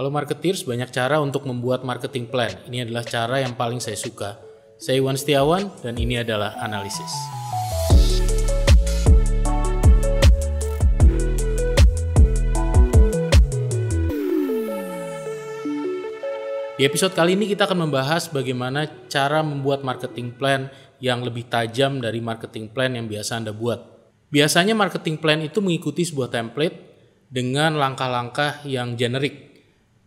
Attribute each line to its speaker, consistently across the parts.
Speaker 1: Halo marketers, banyak cara untuk membuat marketing plan. Ini adalah cara yang paling saya suka. Saya Iwan Setiawan dan ini adalah analisis. Di episode kali ini kita akan membahas bagaimana cara membuat marketing plan yang lebih tajam dari marketing plan yang biasa Anda buat. Biasanya marketing plan itu mengikuti sebuah template dengan langkah-langkah yang generik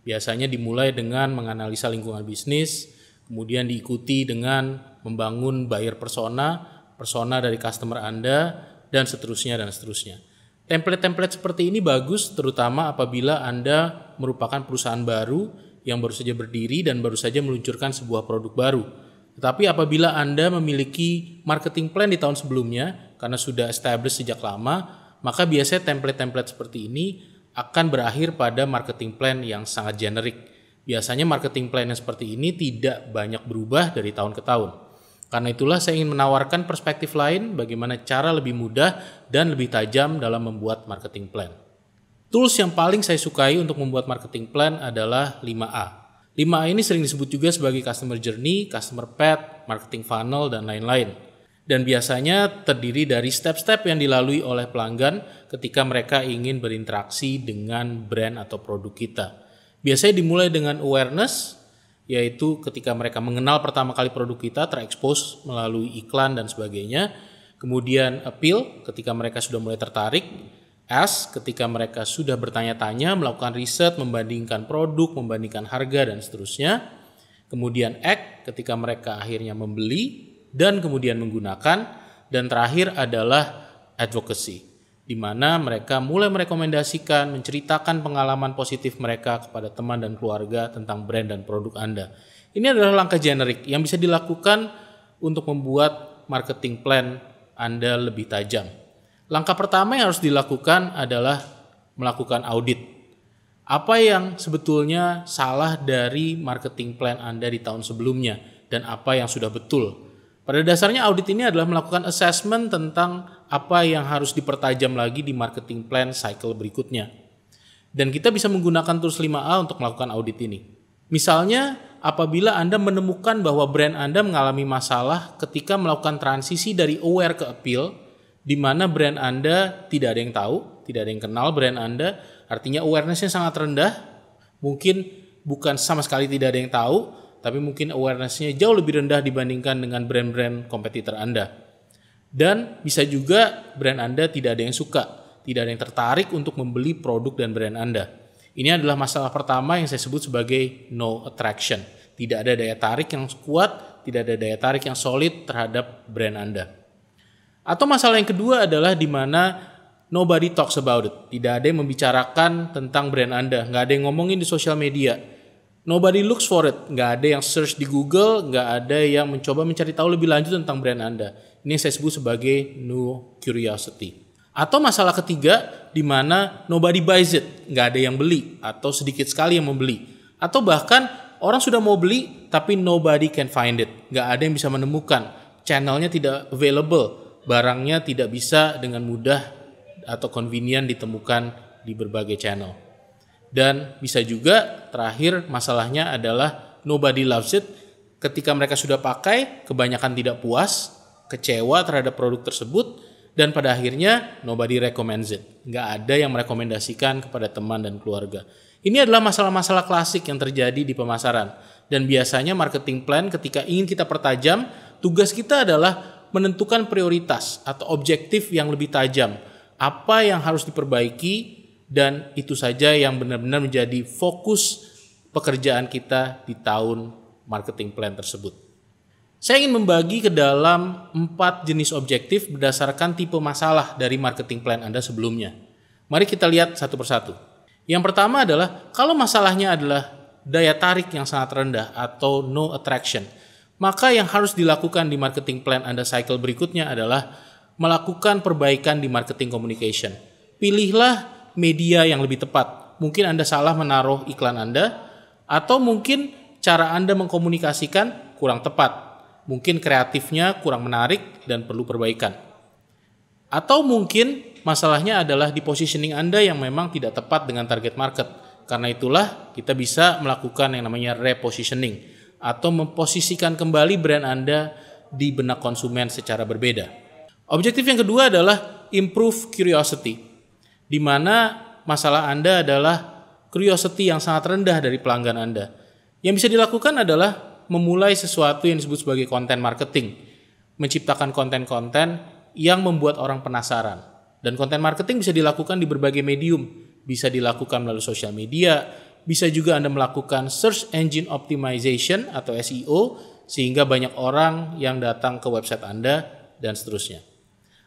Speaker 1: Biasanya dimulai dengan menganalisa lingkungan bisnis, kemudian diikuti dengan membangun buyer persona, persona dari customer Anda, dan seterusnya dan seterusnya. Template-template seperti ini bagus terutama apabila Anda merupakan perusahaan baru yang baru saja berdiri dan baru saja meluncurkan sebuah produk baru. Tetapi apabila Anda memiliki marketing plan di tahun sebelumnya karena sudah established sejak lama, maka biasanya template-template seperti ini akan berakhir pada marketing plan yang sangat generik. Biasanya marketing plan yang seperti ini tidak banyak berubah dari tahun ke tahun. Karena itulah saya ingin menawarkan perspektif lain bagaimana cara lebih mudah dan lebih tajam dalam membuat marketing plan. Tools yang paling saya sukai untuk membuat marketing plan adalah 5A. 5A ini sering disebut juga sebagai customer journey, customer path, marketing funnel, dan lain-lain dan biasanya terdiri dari step-step yang dilalui oleh pelanggan ketika mereka ingin berinteraksi dengan brand atau produk kita. Biasanya dimulai dengan awareness, yaitu ketika mereka mengenal pertama kali produk kita, terekspos melalui iklan dan sebagainya. Kemudian appeal, ketika mereka sudah mulai tertarik. Ask, ketika mereka sudah bertanya-tanya, melakukan riset, membandingkan produk, membandingkan harga, dan seterusnya. Kemudian act, ketika mereka akhirnya membeli dan kemudian menggunakan dan terakhir adalah advocacy di mana mereka mulai merekomendasikan, menceritakan pengalaman positif mereka kepada teman dan keluarga tentang brand dan produk Anda. Ini adalah langkah generik yang bisa dilakukan untuk membuat marketing plan Anda lebih tajam. Langkah pertama yang harus dilakukan adalah melakukan audit. Apa yang sebetulnya salah dari marketing plan Anda di tahun sebelumnya dan apa yang sudah betul pada dasarnya audit ini adalah melakukan assessment tentang apa yang harus dipertajam lagi di marketing plan cycle berikutnya. Dan kita bisa menggunakan tools 5A untuk melakukan audit ini. Misalnya, apabila Anda menemukan bahwa brand Anda mengalami masalah ketika melakukan transisi dari aware ke appeal, di mana brand Anda tidak ada yang tahu, tidak ada yang kenal brand Anda, artinya awarenessnya sangat rendah, mungkin bukan sama sekali tidak ada yang tahu, tapi mungkin awarenessnya jauh lebih rendah dibandingkan dengan brand-brand kompetitor Anda. Dan bisa juga brand Anda tidak ada yang suka, tidak ada yang tertarik untuk membeli produk dan brand Anda. Ini adalah masalah pertama yang saya sebut sebagai no attraction. Tidak ada daya tarik yang kuat, tidak ada daya tarik yang solid terhadap brand Anda. Atau masalah yang kedua adalah di mana nobody talks about it. Tidak ada yang membicarakan tentang brand Anda, nggak ada yang ngomongin di sosial media Nobody looks for it. Nggak ada yang search di Google, nggak ada yang mencoba mencari tahu lebih lanjut tentang brand Anda. Ini saya sebut sebagai new curiosity. Atau masalah ketiga, di mana nobody buys it. Nggak ada yang beli, atau sedikit sekali yang membeli. Atau bahkan orang sudah mau beli, tapi nobody can find it. Nggak ada yang bisa menemukan. Channelnya tidak available. Barangnya tidak bisa dengan mudah atau convenient ditemukan di berbagai channel dan bisa juga terakhir masalahnya adalah nobody loves it ketika mereka sudah pakai kebanyakan tidak puas kecewa terhadap produk tersebut dan pada akhirnya nobody recommends it. Nggak ada yang merekomendasikan kepada teman dan keluarga. Ini adalah masalah-masalah klasik yang terjadi di pemasaran. Dan biasanya marketing plan ketika ingin kita pertajam, tugas kita adalah menentukan prioritas atau objektif yang lebih tajam. Apa yang harus diperbaiki dan itu saja yang benar-benar menjadi fokus pekerjaan kita di tahun marketing plan tersebut. Saya ingin membagi ke dalam empat jenis objektif berdasarkan tipe masalah dari marketing plan Anda sebelumnya. Mari kita lihat satu persatu. Yang pertama adalah kalau masalahnya adalah daya tarik yang sangat rendah atau no attraction, maka yang harus dilakukan di marketing plan Anda cycle berikutnya adalah melakukan perbaikan di marketing communication. Pilihlah media yang lebih tepat. Mungkin Anda salah menaruh iklan Anda, atau mungkin cara Anda mengkomunikasikan kurang tepat. Mungkin kreatifnya kurang menarik dan perlu perbaikan. Atau mungkin masalahnya adalah di positioning Anda yang memang tidak tepat dengan target market. Karena itulah kita bisa melakukan yang namanya repositioning atau memposisikan kembali brand Anda di benak konsumen secara berbeda. Objektif yang kedua adalah improve curiosity di mana masalah Anda adalah curiosity yang sangat rendah dari pelanggan Anda. Yang bisa dilakukan adalah memulai sesuatu yang disebut sebagai konten marketing, menciptakan konten-konten yang membuat orang penasaran. Dan konten marketing bisa dilakukan di berbagai medium, bisa dilakukan melalui sosial media, bisa juga Anda melakukan search engine optimization atau SEO sehingga banyak orang yang datang ke website Anda dan seterusnya.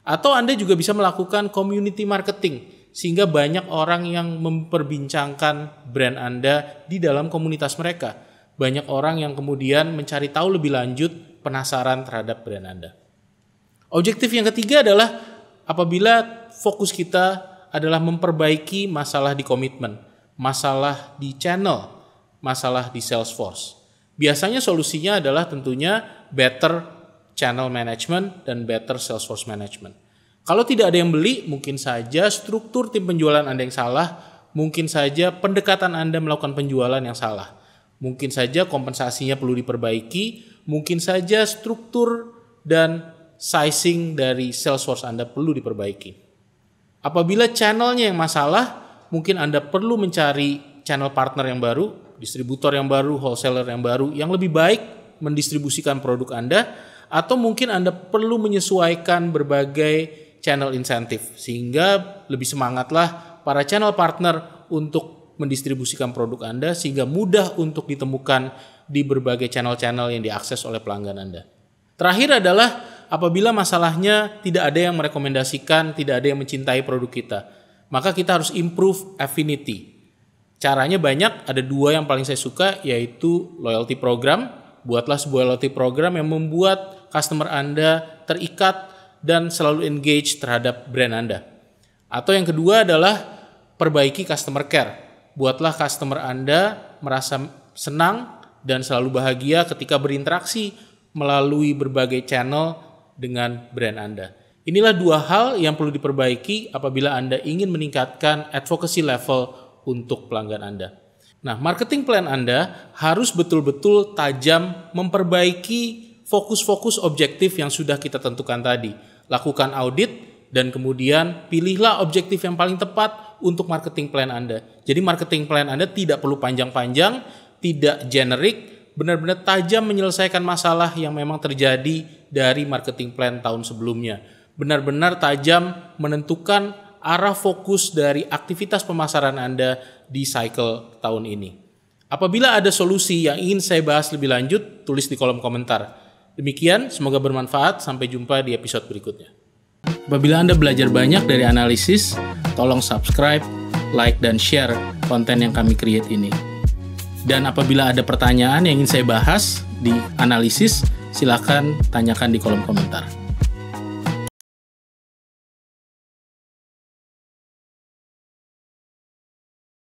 Speaker 1: Atau Anda juga bisa melakukan community marketing sehingga banyak orang yang memperbincangkan brand Anda di dalam komunitas mereka. Banyak orang yang kemudian mencari tahu lebih lanjut penasaran terhadap brand Anda. Objektif yang ketiga adalah apabila fokus kita adalah memperbaiki masalah di komitmen, masalah di channel, masalah di sales force Biasanya solusinya adalah tentunya better channel management dan better sales force management kalau tidak ada yang beli, mungkin saja struktur tim penjualan Anda yang salah, mungkin saja pendekatan Anda melakukan penjualan yang salah. Mungkin saja kompensasinya perlu diperbaiki, mungkin saja struktur dan sizing dari sales force Anda perlu diperbaiki. Apabila channelnya yang masalah, mungkin Anda perlu mencari channel partner yang baru, distributor yang baru, wholesaler yang baru, yang lebih baik mendistribusikan produk Anda, atau mungkin Anda perlu menyesuaikan berbagai channel insentif sehingga lebih semangatlah para channel partner untuk mendistribusikan produk Anda sehingga mudah untuk ditemukan di berbagai channel-channel yang diakses oleh pelanggan Anda. Terakhir adalah apabila masalahnya tidak ada yang merekomendasikan, tidak ada yang mencintai produk kita, maka kita harus improve affinity. Caranya banyak, ada dua yang paling saya suka yaitu loyalty program. Buatlah sebuah loyalty program yang membuat customer Anda terikat dan selalu engage terhadap brand Anda. Atau yang kedua adalah perbaiki customer care. Buatlah customer Anda merasa senang dan selalu bahagia ketika berinteraksi melalui berbagai channel dengan brand Anda. Inilah dua hal yang perlu diperbaiki apabila Anda ingin meningkatkan advocacy level untuk pelanggan Anda. Nah, marketing plan Anda harus betul-betul tajam memperbaiki fokus-fokus objektif yang sudah kita tentukan tadi lakukan audit dan kemudian pilihlah objektif yang paling tepat untuk marketing plan Anda. Jadi marketing plan Anda tidak perlu panjang-panjang, tidak generik, benar-benar tajam menyelesaikan masalah yang memang terjadi dari marketing plan tahun sebelumnya. Benar-benar tajam menentukan arah fokus dari aktivitas pemasaran Anda di cycle tahun ini. Apabila ada solusi yang ingin saya bahas lebih lanjut, tulis di kolom komentar. Demikian, semoga bermanfaat. Sampai jumpa di episode berikutnya. Apabila Anda belajar banyak dari analisis, tolong subscribe, like, dan share konten yang kami create ini. Dan apabila ada pertanyaan yang ingin saya bahas di analisis, silakan tanyakan di kolom komentar.